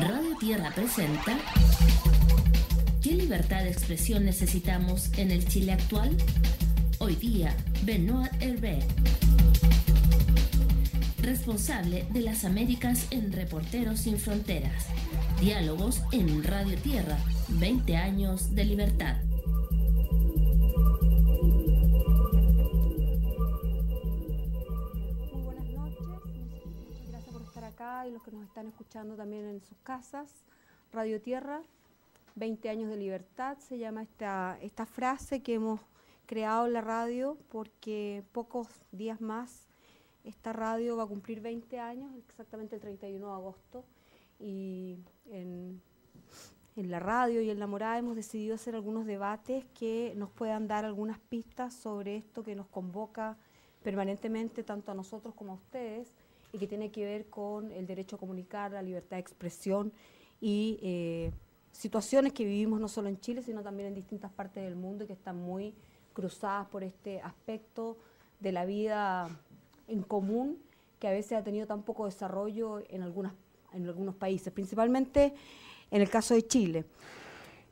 Radio Tierra presenta ¿Qué libertad de expresión necesitamos en el Chile actual? Hoy día, Benoit Hervé, responsable de las Américas en Reporteros sin Fronteras. Diálogos en Radio Tierra, 20 años de libertad. y los que nos están escuchando también en sus casas. Radio Tierra, 20 años de libertad, se llama esta, frase que hemos creado en la radio porque pocos días más esta radio va a cumplir 20 años, exactamente el 31 de agosto, y en la radio y en la morada hemos decidido hacer algunos debates que nos puedan dar algunas pistas sobre esto que nos convoca permanentemente tanto a nosotros como a ustedes y que tiene que ver con el derecho a comunicar, la libertad de expresión y eh, situaciones que vivimos no solo en Chile, sino también en distintas partes del mundo y que están muy cruzadas por este aspecto de la vida en común que a veces ha tenido tan poco desarrollo en, algunas, en algunos países, principalmente en el caso de Chile.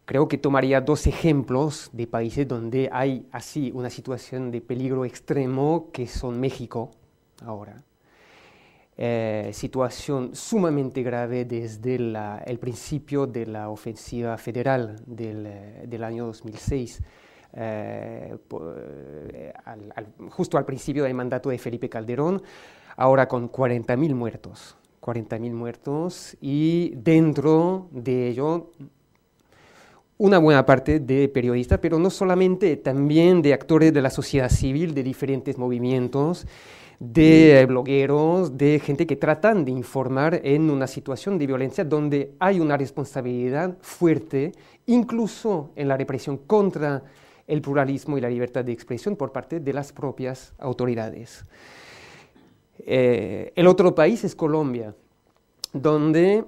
Creo que tomaría dos ejemplos de países donde hay así una situación de peligro extremo, que son México ahora eh, situación sumamente grave desde el principio de la ofensiva federal del, eh, del año 2006. Eh, justo al principio del mandato de Felipe Calderón, ahora con 40.000 muertos, 40.000 muertos y dentro de ello una buena parte de periodistas, pero no solamente, también de actores de la sociedad civil, de diferentes movimientos de blogueros, de gente que tratan de informar en una situación de violencia donde hay una responsabilidad fuerte, incluso en la represión contra el pluralismo y la libertad de expresión por parte de las propias autoridades. Eh, el otro país es Colombia, donde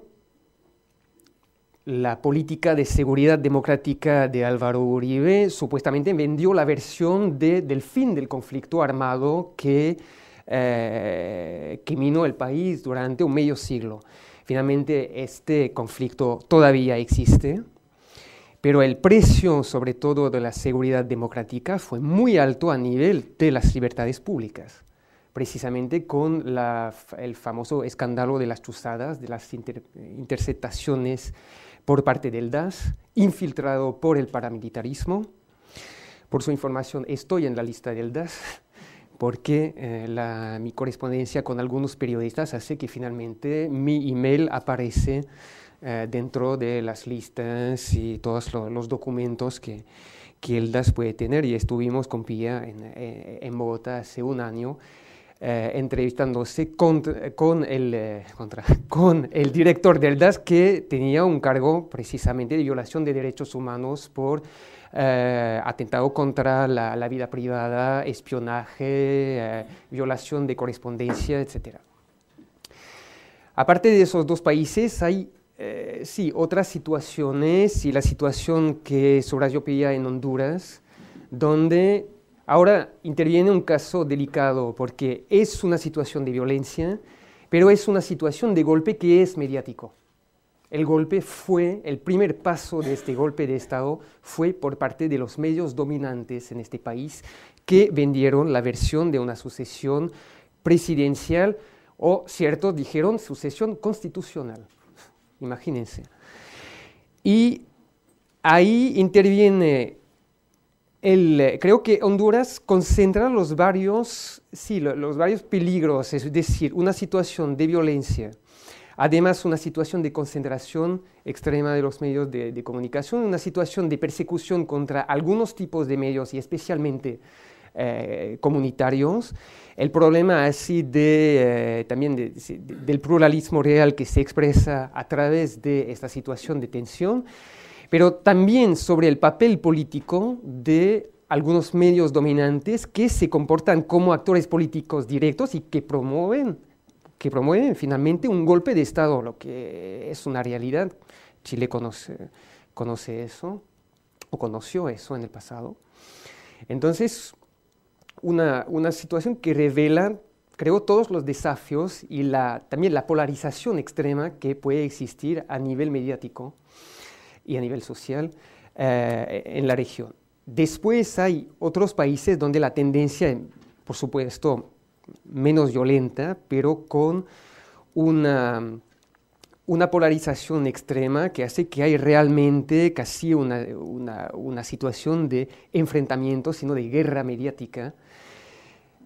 la política de seguridad democrática de Álvaro Uribe supuestamente vendió la versión del fin del conflicto armado que eh, que minó el país durante un medio siglo. Finalmente, este conflicto todavía existe, pero el precio, sobre todo de la seguridad democrática, fue muy alto a nivel de las libertades públicas precisamente con el famoso escándalo de las chuzadas, de las interceptaciones por parte del DAS, infiltrado por el paramilitarismo. Por su información, estoy en la lista del DAS porque eh, mi correspondencia con algunos periodistas hace que finalmente mi email aparece eh, dentro de las listas y todos los documentos que, que Eldas puede tener. Y estuvimos con Pía en, eh, Bogotá hace un año. entrevistándose con, el, con el director del DAS que tenía un cargo precisamente de violación de derechos humanos por eh, atentado contra la, vida privada, espionaje, eh, violación de correspondencia, etc. Aparte de esos dos países, hay eh, sí, otras situaciones y la situación que subrayó Pilla en Honduras, donde ahora interviene un caso delicado porque es una situación de violencia, pero es una situación de golpe que es mediático. El golpe fue, el primer paso de este golpe de Estado fue por parte de los medios dominantes en este país que vendieron la versión de una sucesión presidencial o, cierto, dijeron sucesión constitucional. Imagínense. Y ahí interviene el, creo que Honduras concentra los varios, los varios peligros, es decir, una situación de violencia, Además, una situación de concentración extrema de los medios de, comunicación, una situación de persecución contra algunos tipos de medios y especialmente eh, comunitarios. El problema así de, eh, también del pluralismo real que se expresa a través de esta situación de tensión, pero también sobre el papel político de algunos medios dominantes que se comportan como actores políticos directos y que promueven que promueven finalmente un golpe de Estado, lo que es una realidad. Chile conoce, conoce eso, o conoció eso en el pasado. Entonces, una, situación que revela, creo, todos los desafíos y también la polarización extrema que puede existir a nivel mediático y a nivel social eh, en la región. Después hay otros países donde la tendencia, por supuesto, menos violenta, pero con una, una polarización extrema que hace que hay realmente casi una, una, situación de enfrentamiento, sino de guerra mediática.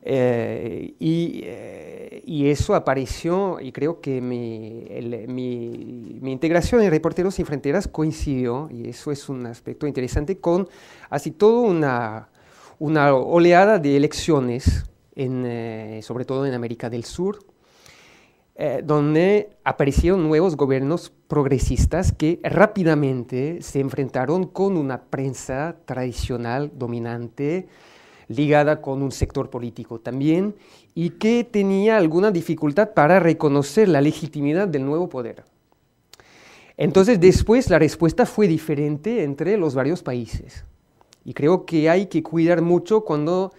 Eh, y, eh, y, eso apareció, y creo que mi, mi, mi, integración en Reporteros sin Fronteras coincidió, y eso es un aspecto interesante, con así toda una, una oleada de elecciones eh, sobre todo en América del Sur, eh, donde aparecieron nuevos gobiernos progresistas que rápidamente se enfrentaron con una prensa tradicional dominante, ligada con un sector político también, y que tenía alguna dificultad para reconocer la legitimidad del nuevo poder. Entonces después la respuesta fue diferente entre los varios países. Y creo que hay que cuidar mucho cuando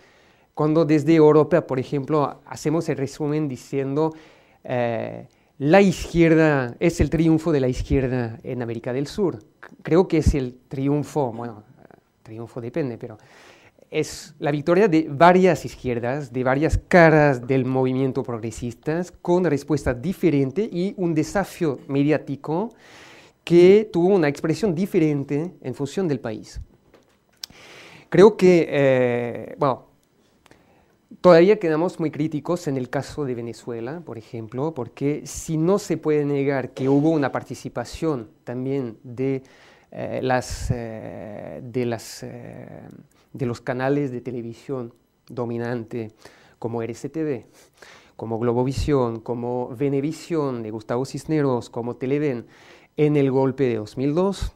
cuando desde Europa, por ejemplo, hacemos el resumen diciendo eh, la izquierda es el triunfo de la izquierda en América del Sur. Creo que es el triunfo, bueno, triunfo depende, pero es la victoria de varias izquierdas, de varias caras del movimiento progresista, con respuesta diferente y un desafío mediático que tuvo una expresión diferente en función del país. Creo que, eh, bueno, Todavía quedamos muy críticos en el caso de Venezuela, por ejemplo, porque si no se puede negar que hubo una participación también de, eh, las, eh, eh, de, los canales de televisión dominante como RCTV, como Globovisión, como Venevisión de Gustavo Cisneros, como Televen, en el golpe de 2002,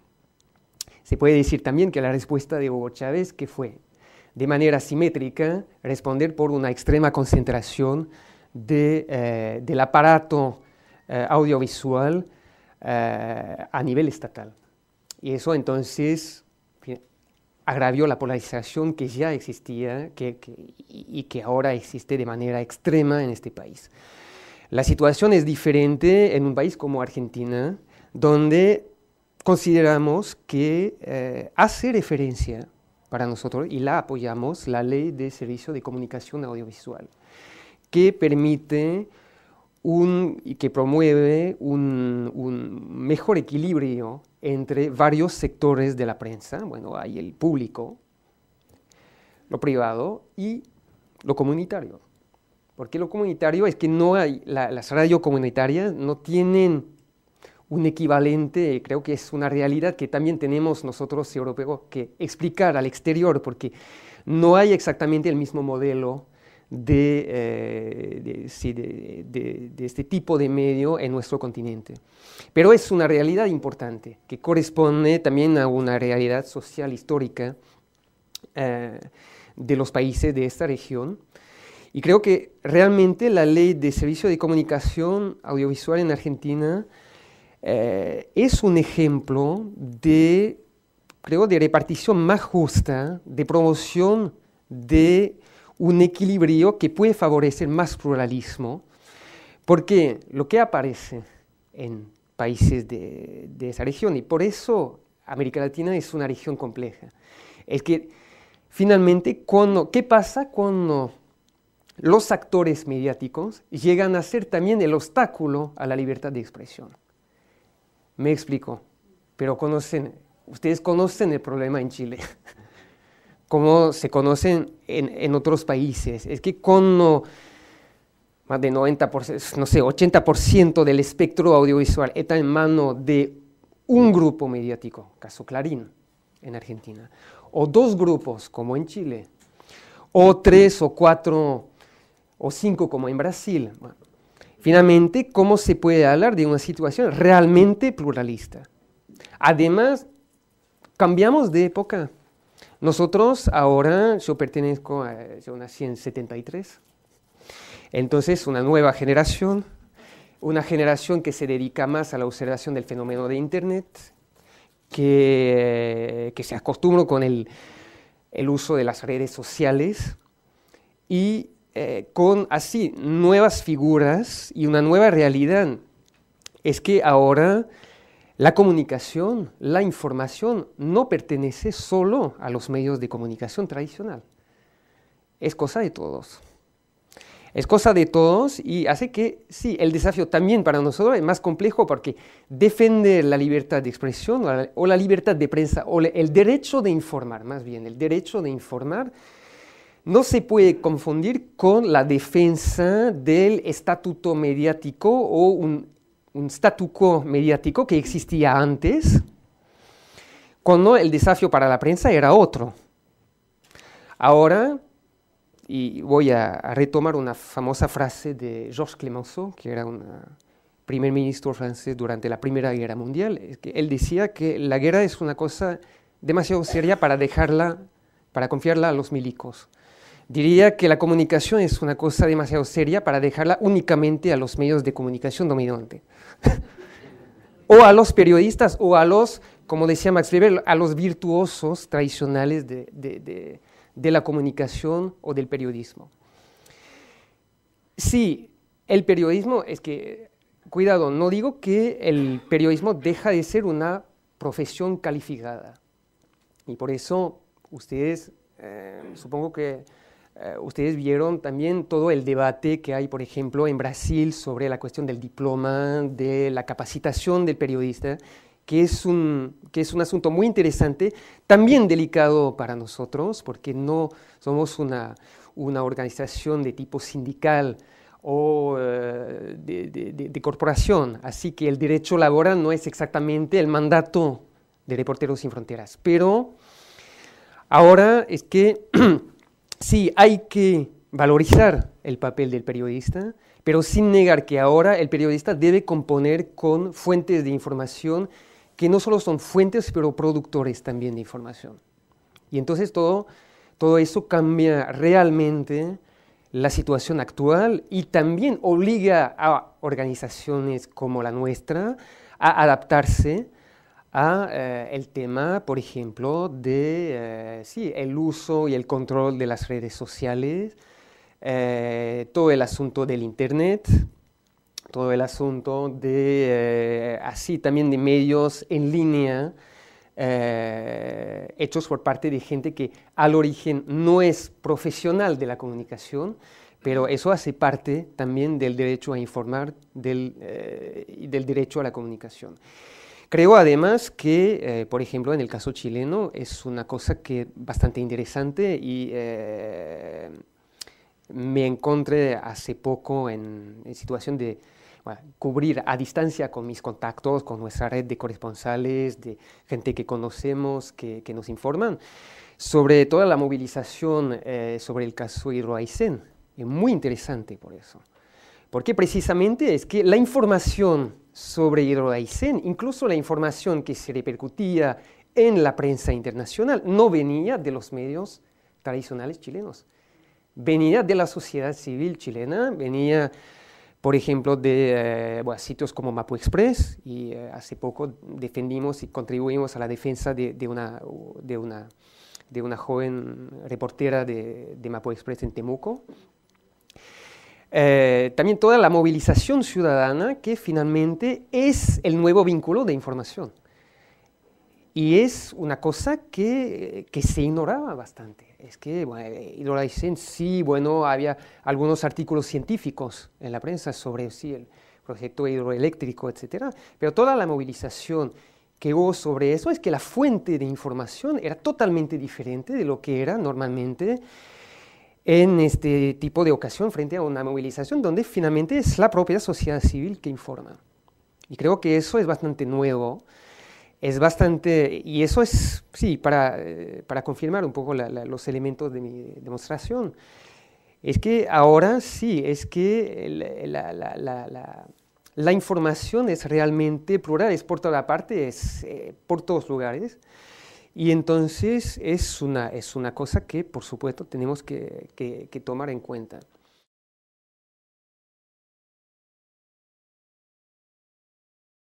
se puede decir también que la respuesta de Hugo Chávez, que fue de manera simétrica, responder por una extrema concentración eh, del aparato eh, audiovisual eh, a nivel estatal. Y eso entonces agravió la polarización que ya existía y que ahora existe de manera extrema en este país. La situación es diferente en un país como Argentina, donde consideramos que hace referencia para nosotros y la apoyamos, la ley de servicio de comunicación audiovisual, que permite un, y que promueve un, mejor equilibrio entre varios sectores de la prensa, bueno, hay el público, lo privado y lo comunitario. Porque lo comunitario es que no hay, las radios comunitarias no tienen un equivalente, creo que es una realidad que también tenemos nosotros europeos que explicar al exterior, porque no hay exactamente el mismo modelo eh, de, este tipo de medio en nuestro continente. Pero es una realidad importante que corresponde también a una realidad social histórica eh, de los países de esta región. Y creo que realmente la ley de servicio de comunicación audiovisual en Argentina eh, es un ejemplo de, creo, de repartición más justa, de promoción de un equilibrio que puede favorecer más pluralismo, porque lo que aparece en países de, esa región, y por eso América Latina es una región compleja, es que finalmente, cuando, ¿qué pasa cuando los actores mediáticos llegan a ser también el obstáculo a la libertad de expresión? Me explico, pero conocen, ustedes conocen el problema en Chile, como se conocen en, otros países. Es que con más de 90%, no sé, 80% del espectro audiovisual está en mano de un grupo mediático, caso Clarín en Argentina, o dos grupos como en Chile, o tres o cuatro o cinco como en Brasil. Finalmente, ¿cómo se puede hablar de una situación realmente pluralista? Además, cambiamos de época. Nosotros ahora, yo pertenezco a, yo nací en 73, entonces una nueva generación, una generación que se dedica más a la observación del fenómeno de Internet, que, se acostumbró con el, el uso de las redes sociales y eh, con así nuevas figuras y una nueva realidad. Es que ahora la comunicación, la información no pertenece solo a los medios de comunicación tradicional. Es cosa de todos. Es cosa de todos y hace que, sí, el desafío también para nosotros es más complejo porque defender la libertad de expresión o la libertad de prensa o el derecho de informar, más bien, el derecho de informar, no se puede confundir con la defensa del estatuto mediático o un, un statu quo mediático que existía antes, cuando el desafío para la prensa era otro. Ahora, y voy a, retomar una famosa frase de Georges Clemenceau, que era un primer ministro francés durante la Primera Guerra Mundial, que él decía que la guerra es una cosa demasiado seria para dejarla, para confiarla a los milicos. Diría que la comunicación es una cosa demasiado seria para dejarla únicamente a los medios de comunicación dominante. o a los periodistas o a los, como decía Max Weber, a los virtuosos tradicionales de, la comunicación o del periodismo. Sí, el periodismo es que, cuidado, no digo que el periodismo deja de ser una profesión calificada. Y por eso ustedes, eh, supongo que eh, ustedes vieron también todo el debate que hay, por ejemplo, en Brasil sobre la cuestión del diploma, de la capacitación del periodista, que es un, que es un asunto muy interesante, también delicado para nosotros, porque no somos una, una organización de tipo sindical o eh, de corporación, así que el derecho laboral no es exactamente el mandato de Reporteros sin Fronteras. Pero ahora es que sí, hay que valorizar el papel del periodista, pero sin negar que ahora el periodista debe componer con fuentes de información que no solo son fuentes, pero productores también de información. Y entonces todo, todo eso cambia realmente la situación actual y también obliga a organizaciones como la nuestra a adaptarse a eh, el tema, por ejemplo, de eh, el uso y el control de las redes sociales, eh, todo el asunto del Internet, todo el asunto de, así también de medios en línea, hechos por parte de gente que al origen no es profesional de la comunicación, pero eso hace parte también del derecho a informar y del derecho a la comunicación. Creo además que, eh, por ejemplo, en el caso chileno es una cosa que bastante interesante y eh, me encontré hace poco en, situación de cubrir a distancia con mis contactos, con nuestra red de corresponsales, de gente que conocemos, que, nos informan, sobre toda la movilización eh, sobre el caso Aysén. Es muy interesante por eso. Porque precisamente es que la información sobre Hidrodaisen, incluso la información que se repercutía en la prensa internacional no venía de los medios tradicionales chilenos, venía de la sociedad civil chilena, venía, por ejemplo, de eh, sitios como Mapo Express, y eh, hace poco defendimos y contribuimos a la defensa de, una, joven reportera de, de Express en Temuco, eh, también toda la movilización ciudadana que finalmente es el nuevo vínculo de información. Y es una cosa que, que se ignoraba bastante. Es que, bueno, eh, dicen, sí, bueno, había algunos artículos científicos en la prensa sobre el proyecto hidroeléctrico, etc. Pero toda la movilización que hubo sobre eso es que la fuente de información era totalmente diferente de lo que era normalmente en este tipo de ocasión frente a una movilización donde finalmente es la propia sociedad civil que informa. Y creo que eso es bastante nuevo, es bastante, y eso es, sí, para, eh, para confirmar un poco los elementos de mi demostración, es que ahora sí, es que la, información es realmente plural, es por toda parte, es eh, por todos lugares. Y entonces es una, es una cosa que, por supuesto, tenemos que, que tomar en cuenta.